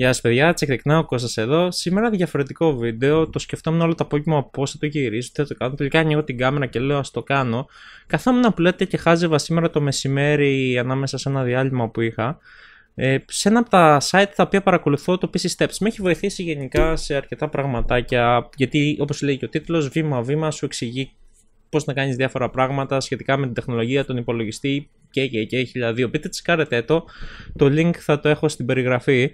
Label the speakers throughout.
Speaker 1: Γεια σας, παιδιά. τεκνά ο Κώστας εδώ. Σήμερα διαφορετικό βίντεο. Το σκεφτόμουν όλο το απόγευμα πώς θα το γυρίσω, τι θα το κάνω. Τελικά ανοίγω την κάμερα και λέω: Ας το κάνω. Καθόμουν να λέτε και χάζευα σήμερα το μεσημέρι ανάμεσα σε ένα διάλειμμα που είχα. Ε, σε ένα από τα site τα οποία παρακολουθώ, το PC Steps, με έχει βοηθήσει γενικά σε αρκετά πραγματάκια. Γιατί, όπως λέει και ο τίτλος, βήμα-βήμα σου εξηγεί πώς να κάνεις διάφορα πράγματα σχετικά με την τεχνολογία, τον υπολογιστή και και και χιλιαδίο. Πείτε τσικάρετε το. Το link θα το έχω στην περιγραφή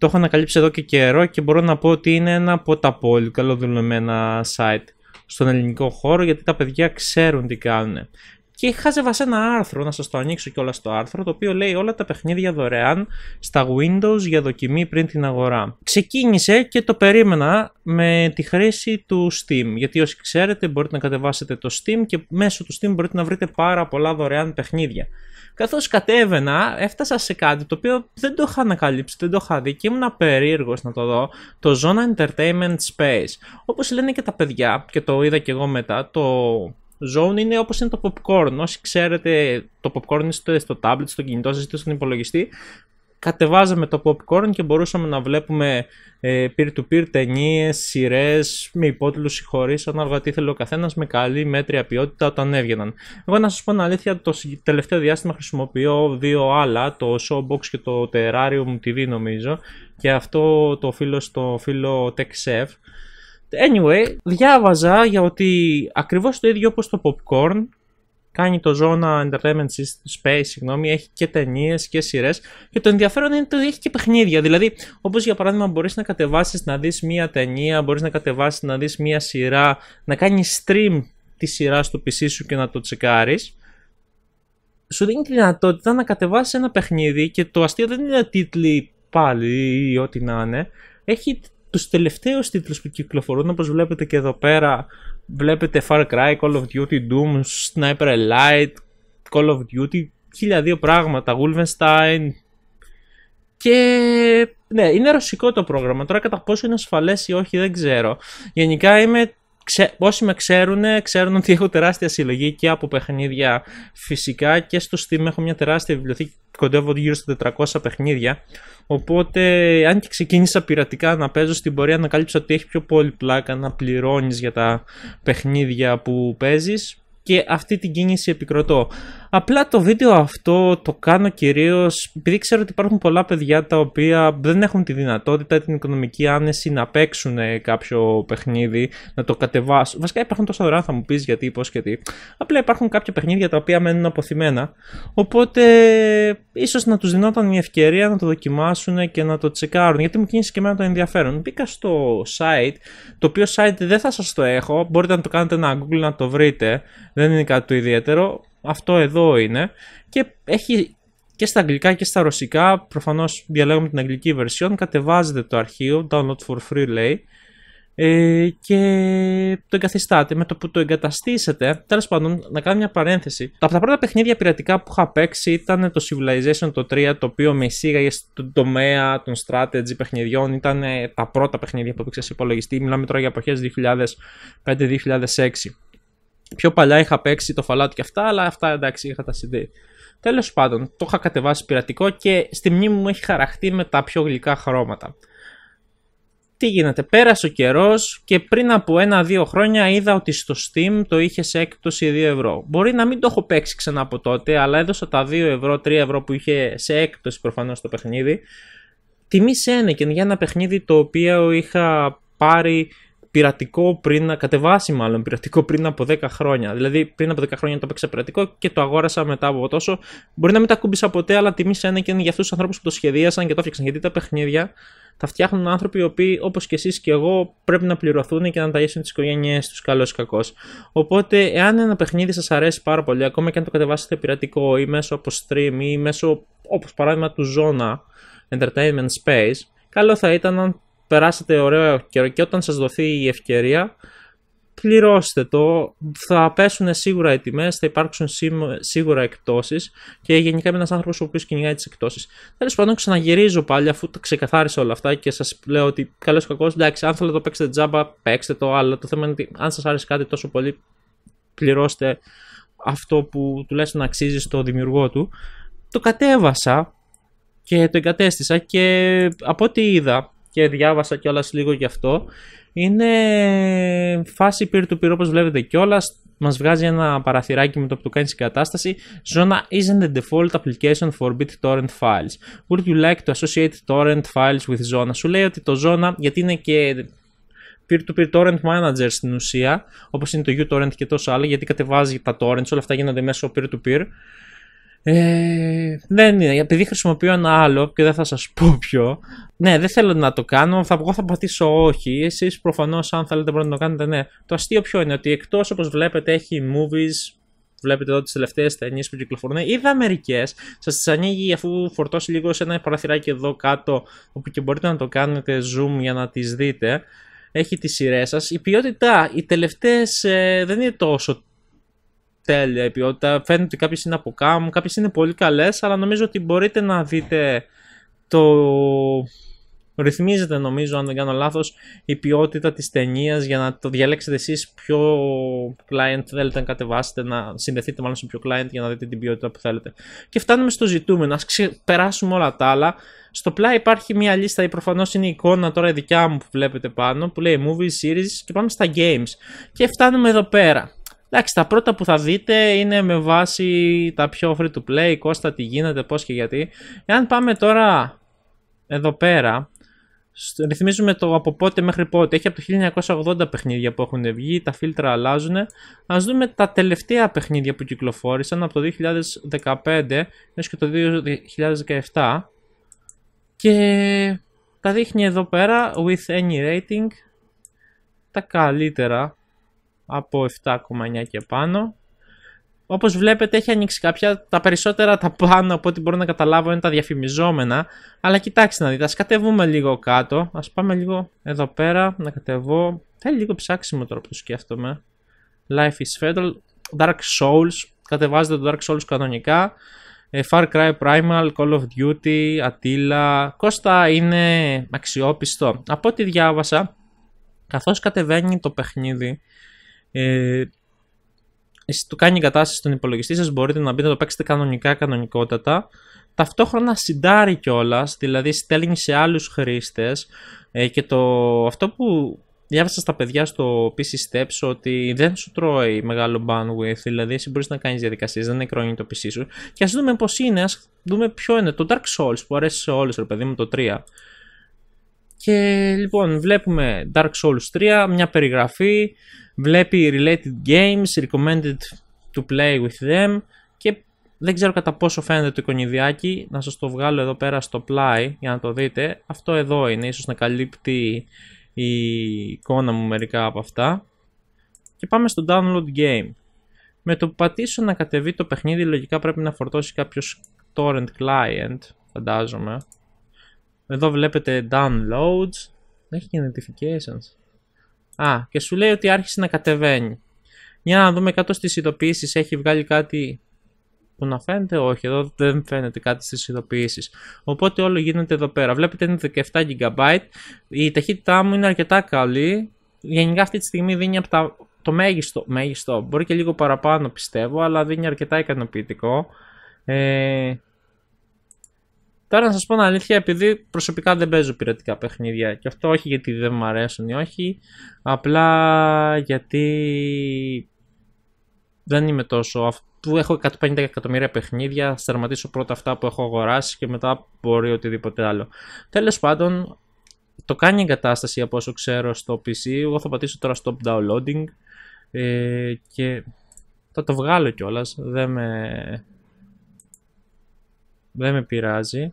Speaker 1: το έχω ανακαλύψει εδώ και καιρό και μπορώ να πω ότι είναι ένα από τα πολύ καλοδουλεμένα site στον ελληνικό χώρο γιατί τα παιδιά ξέρουν τι κάνουν και χάζευα σε ένα άρθρο, να σας το ανοίξω κιόλας όλα στο άρθρο, το οποίο λέει όλα τα παιχνίδια δωρεάν στα Windows για δοκιμή πριν την αγορά. Ξεκίνησε και το περίμενα με τη χρήση του Steam, γιατί όσοι ξέρετε μπορείτε να κατεβάσετε το Steam και μέσω του Steam μπορείτε να βρείτε πάρα πολλά δωρεάν παιχνίδια. Καθώς κατέβαινα, έφτασα σε κάτι το οποίο δεν το είχα ανακαλύψει, δεν το είχα δει και ήμουν περίεργο να το δω, το Zona Entertainment Space. Όπως λένε και τα παιδιά, και το είδα και εγώ μετά, το zone είναι όπως είναι το popcorn. Όσοι ξέρετε, το popcorn είστε στο tablet, στο κινητό σας, είτε στον υπολογιστή. Κατεβάζαμε το popcorn και μπορούσαμε να βλέπουμε ε, peer-to-peer ταινίες, σειρές, με υπότιτλους ή χωρί, ανάλογα τι ο καθένας, με καλή μέτρια ποιότητα όταν έβγαιναν. Εγώ να σας πω την αλήθεια, το τελευταίο διάστημα χρησιμοποιώ δύο άλλα, το Showbox και το Terrarium TV νομίζω, και αυτό το οφείλω στο φίλο TechSev. Anyway, διάβαζα για ότι ακριβώς το ίδιο όπως το popcorn κάνει το Zona Entertainment Space, συγγνώμη, έχει και ταινίες και σειρές. Και το ενδιαφέρον είναι ότι έχει και παιχνίδια. Δηλαδή, όπως για παράδειγμα, μπορείς να κατεβάσεις να δεις μία ταινία, μπορείς να κατεβάσεις να δεις μία σειρά, να κάνεις stream τη σειρά στο PC σου και να το τσεκάρεις. Σου δίνει τη δυνατότητα να κατεβάσεις ένα παιχνίδι και το αστείο δεν είναι τίτλοι πάλι ή ό,τι να είναι. Έχει τους τελευταίους τίτλους που κυκλοφορούν όπως βλέπετε και εδώ πέρα βλέπετε Far Cry, Call of Duty, Doom, Sniper Elite, Call of Duty, χίλια δύο πράγματα, Wolfenstein και ναι είναι ρωσικό το πρόγραμμα τώρα κατά πόσο είναι ασφαλές ή όχι δεν ξέρω γενικά είμαι ξε, όσοι με ξέρουν, ξέρουν ότι έχω τεράστια συλλογή και από παιχνίδια φυσικά και στο Steam έχω μια τεράστια βιβλιοθήκη, κοντεύω γύρω στα 400 παιχνίδια. Οπότε, αν και ξεκίνησα πειρατικά να παίζω στην πορεία, ανακάλυψα ότι έχει πιο πολύ πλάκα να πληρώνεις για τα παιχνίδια που παίζεις και αυτή την κίνηση επικροτώ. Απλά το βίντεο αυτό το κάνω κυρίως επειδή ξέρω ότι υπάρχουν πολλά παιδιά τα οποία δεν έχουν τη δυνατότητα την οικονομική άνεση να παίξουν κάποιο παιχνίδι, να το κατεβάσουν. Βασικά υπάρχουν τόσα δωρεάν θα μου πεις γιατί, πώς και τι. Απλά υπάρχουν κάποια παιχνίδια τα οποία μένουν αποθυμένα. Οπότε ίσως να τους δινόταν η ευκαιρία να το δοκιμάσουν και να το τσεκάρουν. Γιατί μου κίνησε και εμένα το ενδιαφέρον. Μπήκα στο site, το οποίο site δεν θα σας το έχω. Μπορείτε να το κάνετε ένα Google να το βρείτε. Δεν είναι κάτι το ιδιαίτερο αυτό εδώ είναι και έχει και στα αγγλικά και στα ρωσικά, προφανώς διαλέγουμε την αγγλική version, κατεβάζεται το αρχείο, download for free λέει, ε, και το εγκαθιστάτε. Με το που το εγκαταστήσετε, τέλος πάντων, να κάνω μια παρένθεση. Από τα πρώτα παιχνίδια πειρατικά που είχα παίξει ήταν το Civilization το 3, το οποίο με εισήγαγε στον τομέα των strategy παιχνιδιών. Ήταν τα πρώτα παιχνίδια που έπαιξα σε υπολογιστή. Μιλάμε τώρα για εποχές 2005-2006. Πιο παλιά είχα παίξει το Fallout και αυτά, αλλά αυτά εντάξει είχα τα CD. Τέλος πάντων, το είχα κατεβάσει πειρατικό και στη μνήμη μου έχει χαραχτεί με τα πιο γλυκά χρώματα. Τι γίνεται, πέρασε ο καιρός και πριν από ένα-δύο χρόνια είδα ότι στο Steam το είχε σε έκπτωση 2 ευρώ. Μπορεί να μην το έχω παίξει ξανά από τότε, αλλά έδωσα τα 2 ευρώ, 3 ευρώ που είχε σε έκπτωση προφανώς το παιχνίδι. Τιμή και για ένα παιχνίδι το οποίο είχα πάρει πειρατικό πριν κατεβάσει μάλλον πειρατικό πριν από 10 χρόνια. Δηλαδή πριν από 10 χρόνια το έπαιξα πειρατικό και το αγόρασα μετά από τόσο. Μπορεί να μην τα κούμπησα ποτέ, αλλά τιμή σε ένα και είναι για αυτούς τους ανθρώπους που το σχεδίασαν και το έφτιαξαν. Γιατί τα παιχνίδια τα φτιάχνουν άνθρωποι οι οποίοι, όπως και εσείς και εγώ, πρέπει να πληρωθούν και να ταΐσουν τις οικογένειές τους, καλό ή κακό. Οπότε, εάν ένα παιχνίδι σας αρέσει πάρα πολύ, ακόμα και αν το κατεβάσετε πειρατικό ή μέσω από stream ή μέσω, όπως παράδειγμα του Zona Entertainment Space, καλό θα ήταν αν περάσετε ωραίο καιρό και όταν σας δοθεί η ευκαιρία πληρώστε το, θα πέσουν σίγουρα οι τιμές, θα υπάρξουν σίγουρα εκπτώσεις και γενικά είμαι ένας άνθρωπος ο οποίος κυνηγάει τις εκπτώσεις. Τέλος πάντων ξαναγυρίζω πάλι αφού τα ξεκαθάρισα όλα αυτά και σας λέω ότι καλώς κακώς, εντάξει αν θέλετε το παίξετε τζάμπα παίξτε το, αλλά το θέμα είναι ότι αν σας άρεσε κάτι τόσο πολύ πληρώστε αυτό που τουλάχιστον αξίζει στο δημιουργό του. Το κατέβασα και το εγκατέστησα και από ό,τι είδα και διάβασα κιόλας λίγο γι' αυτό. Είναι φάση peer-to-peer όπως βλέπετε κιόλας. Μας βγάζει ένα παραθυράκι με το που του κάνει κατάσταση. Zona isn't the default application for BitTorrent files. Would you like to associate torrent files with Zona. Σου λέει ότι το Zona, γιατί είναι και peer-to-peer torrent manager στην ουσία, όπως είναι το uTorrent και τόσο άλλο, γιατί κατεβάζει τα torrents, όλα αυτά γίνονται μέσω peer-to-peer. Ε, δεν είναι, ναι, επειδή χρησιμοποιώ ένα άλλο και δεν θα σας πω ποιο. Ναι, δεν θέλω να το κάνω, θα, εγώ θα πατήσω όχι. Εσείς προφανώς αν θέλετε μπορείτε να το κάνετε, ναι. Το αστείο ποιο είναι, ότι εκτός όπως βλέπετε έχει movies, βλέπετε εδώ τις τελευταίες ταινίες που κυκλοφορούν, είδα μερικές. σας τις ανοίγει αφού φορτώσει λίγο σε ένα παραθυράκι εδώ κάτω, όπου και μπορείτε να το κάνετε zoom για να τις δείτε. Έχει τις σειρές σας. Η ποιότητα, οι τελευταίες ε, δεν είναι τόσο τέλεια η ποιότητα. Φαίνεται ότι κάποιες είναι από κάμου, κάποιες είναι πολύ καλές, αλλά νομίζω ότι μπορείτε να δείτε το. Ρυθμίζεται νομίζω, αν δεν κάνω λάθος, η ποιότητα της ταινίας για να το διαλέξετε εσείς ποιο client θέλετε να κατεβάσετε, να συνδεθείτε μάλλον σε ποιο client για να δείτε την ποιότητα που θέλετε. Και φτάνουμε στο ζητούμενο, ας περάσουμε όλα τα άλλα. Στο πλάι υπάρχει μια λίστα, η προφανώς είναι η εικόνα τώρα η δικιά μου που βλέπετε πάνω, που λέει movies, series και πάμε στα games. Και φτάνουμε εδώ πέρα. Εντάξει, τα πρώτα που θα δείτε είναι με βάση τα πιο free to play, κόστα, τι γίνεται, πώς και γιατί. Εάν πάμε τώρα εδώ πέρα, ρυθμίζουμε το από πότε μέχρι πότε. Έχει από το 1980 παιχνίδια που έχουν βγει, τα φίλτρα αλλάζουν. Ας δούμε τα τελευταία παιχνίδια που κυκλοφόρησαν από το 2015 έως και το 2017. Και τα δείχνει εδώ πέρα, with any rating, τα καλύτερα από 7,9 και πάνω. Όπως βλέπετε έχει ανοίξει κάποια, τα περισσότερα τα πάνω από ό,τι μπορώ να καταλάβω είναι τα διαφημιζόμενα. Αλλά κοιτάξτε να δείτε, ας κατεβούμε λίγο κάτω, ας πάμε λίγο εδώ πέρα να κατεβώ. Θέλει λίγο ψάξιμο τώρα που σκέφτομαι. Life is Fatal, Dark Souls, κατεβάζετε το Dark Souls κανονικά. Ε, Far Cry Primal, Call of Duty, Attila, Κώστα είναι αξιόπιστο. Από ό,τι διάβασα, καθώς κατεβαίνει το παιχνίδι, ε, του κάνει εγκατάσταση στον υπολογιστή σας, μπορείτε να μπείτε να το παίξετε κανονικά, κανονικότατα. Ταυτόχρονα συντάρει κιόλας, δηλαδή στέλνει σε άλλους χρήστες ε, και το, αυτό που διάβασα στα παιδιά στο PC Steps ότι δεν σου τρώει μεγάλο bandwidth, δηλαδή εσύ μπορείς να κάνεις διαδικασίες, δεν νεκρώνει το PC σου. Και ας δούμε πώς είναι, ας δούμε ποιο είναι το Dark Souls που αρέσει σε όλους, ρε παιδί μου, το 3. Και λοιπόν βλέπουμε Dark Souls 3, μια περιγραφή, βλέπει related games, recommended to play with them και δεν ξέρω κατά πόσο φαίνεται το εικονιδιάκι, να σας το βγάλω εδώ πέρα στο πλάι για να το δείτε. Αυτό εδώ είναι, ίσως να καλύπτει η εικόνα μου μερικά από αυτά. Και πάμε στο download game. Με το που πατήσω να κατεβεί το παιχνίδι, λογικά πρέπει να φορτώσει κάποιος torrent client, φαντάζομαι. Εδώ βλέπετε downloads. Έχει και notifications. Α, και σου λέει ότι άρχισε να κατεβαίνει. Για να δούμε κάτω στις ειδοποιήσεις έχει βγάλει κάτι που να φαίνεται. Όχι, εδώ δεν φαίνεται κάτι στις ειδοποιήσεις. Οπότε όλο γίνεται εδώ πέρα. Βλέπετε είναι 17 GB. Η ταχύτητά μου είναι αρκετά καλή. Γενικά αυτή τη στιγμή δίνει από τα... το μέγιστο. μέγιστο. Μπορεί και λίγο παραπάνω πιστεύω, αλλά δίνει αρκετά ικανοποιητικό. Ε, Τώρα να σας πω την αλήθεια, επειδή προσωπικά δεν παίζω πειρατικά παιχνίδια και αυτό όχι γιατί δεν μου αρέσουν ή όχι, απλά γιατί δεν είμαι τόσο. Αφού έχω 150 εκατομμύρια παιχνίδια, θα σταματήσω πρώτα αυτά που έχω αγοράσει και μετά μπορεί οτιδήποτε άλλο. Τέλος πάντων, το κάνει εγκατάσταση από όσο ξέρω στο PC. Εγώ θα πατήσω τώρα stop downloading ε, και θα το βγάλω κιόλας. Δεν με. Δεν με πειράζει.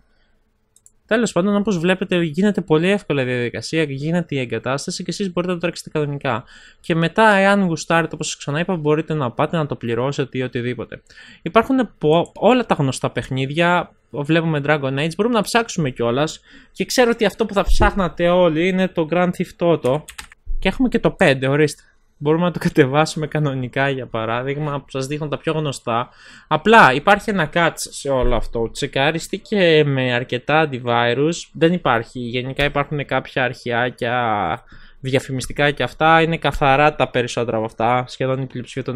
Speaker 1: Τέλος πάντων, όπως βλέπετε, γίνεται πολύ εύκολα η διαδικασία, γίνεται η εγκατάσταση και εσείς μπορείτε να το τρέξετε κανονικά. Και μετά, εάν γουστάρετε, όπως σας είπα, μπορείτε να πάτε να το πληρώσετε ή οτιδήποτε. Υπάρχουν όλα τα γνωστά παιχνίδια. Βλέπουμε Dragon Age, μπορούμε να ψάξουμε κιόλας. Και ξέρω ότι αυτό που θα ψάχνατε όλοι είναι το Grand Theft Auto. Και έχουμε και το 5, ορίστε. Μπορούμε να το κατεβάσουμε κανονικά για παράδειγμα, που σας δείχνω τα πιο γνωστά. Απλά υπάρχει ένα catch σε όλο αυτό. Τσεκάριστηκε με αρκετά antivirus. Δεν υπάρχει. Γενικά υπάρχουν κάποια αρχιάκια διαφημιστικά και αυτά. Είναι καθαρά τα περισσότερα από αυτά. Σχεδόν η πλειοψηφία το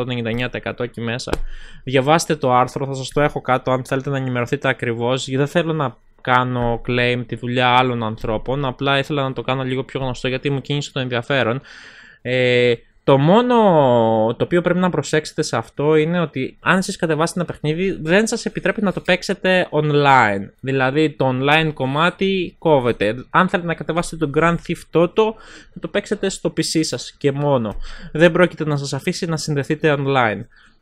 Speaker 1: 90%, 99% εκεί μέσα. Διαβάστε το άρθρο, θα σας το έχω κάτω αν θέλετε να ενημερωθείτε ακριβώς. Δεν θέλω να κάνω claim τη δουλειά άλλων ανθρώπων. Απλά ήθελα να το κάνω λίγο πιο γνωστό γιατί μου κίνησε το ενδιαφέρον. Ε, το μόνο το οποίο πρέπει να προσέξετε σε αυτό είναι ότι αν εσείς κατεβάσετε ένα παιχνίδι δεν σας επιτρέπει να το παίξετε online. Δηλαδή το online κομμάτι κόβεται. Αν θέλετε να κατεβάσετε το Grand Theft Auto να το παίξετε στο PC σας και μόνο. Δεν πρόκειται να σας αφήσει να συνδεθείτε online.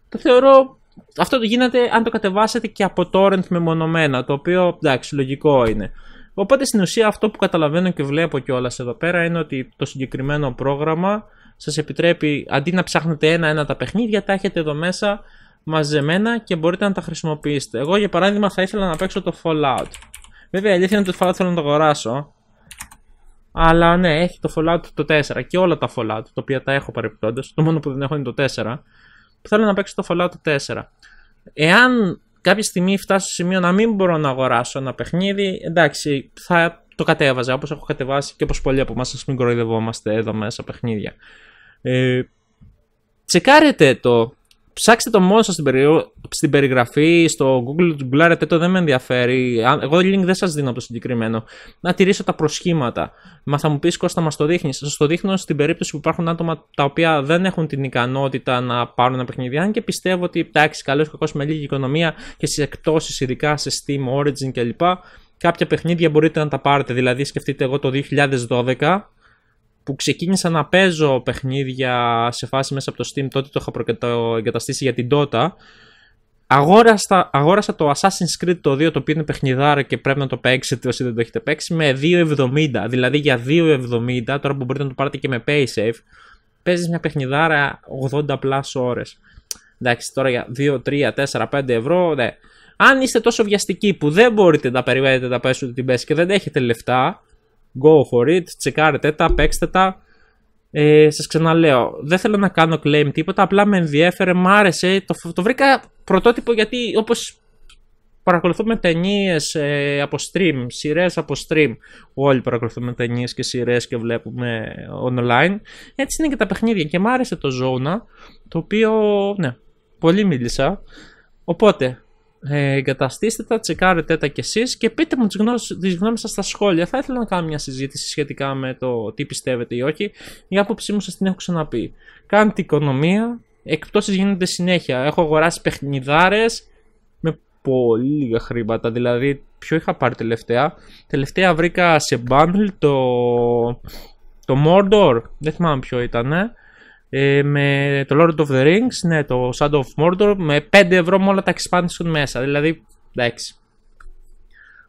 Speaker 1: Το θεωρώ αυτό το γίνεται αν το κατεβάσετε και από torrent μεμονωμένα, το οποίο εντάξει λογικό είναι. Οπότε στην ουσία αυτό που καταλαβαίνω και βλέπω κιόλας εδώ πέρα είναι ότι το συγκεκριμένο πρόγραμμα σας επιτρέπει αντί να ψάχνετε ένα-ένα τα παιχνίδια, τα έχετε εδώ μέσα μαζεμένα και μπορείτε να τα χρησιμοποιήσετε. Εγώ για παράδειγμα θα ήθελα να παίξω το Fallout. Βέβαια η αλήθεια είναι ότι το Fallout θέλω να το αγοράσω. Αλλά ναι, έχει το Fallout το 4 και όλα τα Fallout, τα οποία τα έχω παρεπιπτόντω. Το μόνο που δεν έχω είναι το 4. θέλω να παίξω το Fallout 4. Εάν κάποια στιγμή φτάσω στο σημείο να μην μπορώ να αγοράσω ένα παιχνίδι, εντάξει, θα το κατέβαζα όπως έχω κατεβάσει και όπως πολλοί από εμάς, σας μην κοροϊδευόμαστε εδώ μέσα παιχνίδια. Ε, τσεκάρετε το ψάξτε το μόνο σας στην, περιγραφή, στο Google, google το, δεν με ενδιαφέρει. Εγώ link δεν σας δίνω από το συγκεκριμένο. Να τηρήσω τα προσχήματα. Μα θα μου πεις Κώστα μας το δείχνεις. Σας το δείχνω στην περίπτωση που υπάρχουν άτομα τα οποία δεν έχουν την ικανότητα να πάρουν ένα παιχνίδι. Αν και πιστεύω ότι εντάξει καλώς κακώς με λίγη οικονομία και στις εκτόσεις ειδικά σε Steam, Origin κλπ. Κάποια παιχνίδια μπορείτε να τα πάρετε, δηλαδή σκεφτείτε εγώ το 2012 που ξεκίνησα να παίζω παιχνίδια σε φάση μέσα από το Steam, τότε το είχα προκαταστήσει εγκαταστήσει για την Dota. Αγόρασα, αγόρασα το Assassin's Creed το 2, το οποίο είναι παιχνιδάρα και πρέπει να το παίξετε όσοι δεν το έχετε παίξει, με 2,70. Δηλαδή για 2,70, τώρα που μπορείτε να το πάρετε και με PaySafe, παίζεις μια παιχνιδάρα 80 plus ώρες. Εντάξει, τώρα για 2, 3, 4, 5 ευρώ, ναι. Αν είστε τόσο βιαστικοί που δεν μπορείτε να περιμένετε να πέσετε την πέση και δεν έχετε λεφτά, Go for it, τσεκάρετε τα, παίξτε τα. Ε, σας ξαναλέω, δεν θέλω να κάνω claim τίποτα, απλά με ενδιέφερε, μ' άρεσε, το, βρήκα πρωτότυπο γιατί όπως παρακολουθούμε ταινίες ε, από stream, σειρές από stream. Όλοι παρακολουθούμε ταινίες και σειρές και βλέπουμε online. Έτσι είναι και τα παιχνίδια. Και μ' άρεσε το ζώνα, το οποίο, ναι, πολύ μίλησα. Οπότε, ε, εγκαταστήστε τα, τσεκάρετε τα κι εσείς και πείτε μου τις, γνώσεις, τις σας στα σχόλια. Θα ήθελα να κάνω μια συζήτηση σχετικά με το τι πιστεύετε ή όχι. Η άποψή μου σας την έχω ξαναπεί. Κάντε οικονομία, εκπτώσεις γίνονται συνέχεια. Έχω αγοράσει παιχνιδάρες με πολύ λίγα χρήματα, δηλαδή ποιο είχα πάρει τελευταία. Τελευταία βρήκα σε bundle το, το Mordor, δεν θυμάμαι ποιο ήταν, ε, με το Lord of the Rings, ναι, το Shadow of Mordor, με 5 ευρώ με τα expansion μέσα. Δηλαδή, εντάξει.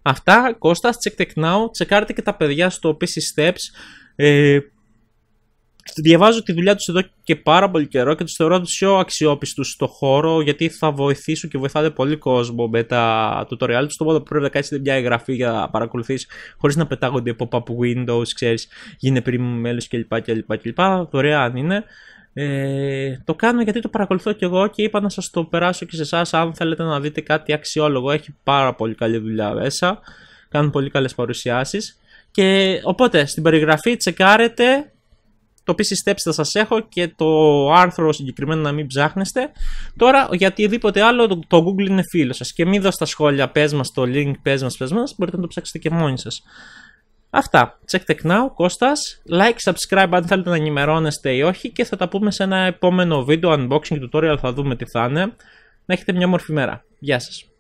Speaker 1: Αυτά, Κώστας, check tech now. Τσεκάρτε και τα παιδιά στο PC Steps. Ε, διαβάζω τη δουλειά τους εδώ και πάρα πολύ καιρό και τους θεωρώ τους πιο αξιόπιστους στο χώρο γιατί θα βοηθήσουν και βοηθάτε πολύ κόσμο με τα tutorial τους που πρέπει να κάνεις μια εγγραφή για να παρακολουθείς χωρίς να πεταγονται από pop-up windows, ξέρεις, γίνε πριν μέλος κλπ. κλπ. Δωρεάν είναι. Ε, το κάνω γιατί το παρακολουθώ και εγώ και είπα να σας το περάσω και σε εσάς αν θέλετε να δείτε κάτι αξιόλογο. Έχει πάρα πολύ καλή δουλειά μέσα, κάνουν πολύ καλές παρουσιάσεις. Και οπότε στην περιγραφή τσεκάρετε το PC Steps θα σας έχω και το άρθρο συγκεκριμένο να μην ψάχνεστε. Τώρα γιατί οτιδήποτε άλλο το Google είναι φίλο σας και μην δω στα σχόλια πες μας το link, πες μας, πες μας, μπορείτε να το ψάξετε και μόνοι σας. Αυτά. Check the now, Κώστας. Like, subscribe αν θέλετε να ενημερώνεστε ή όχι και θα τα πούμε σε ένα επόμενο βίντεο unboxing tutorial θα δούμε τι θα είναι. Να έχετε μια όμορφη μέρα. Γεια σας.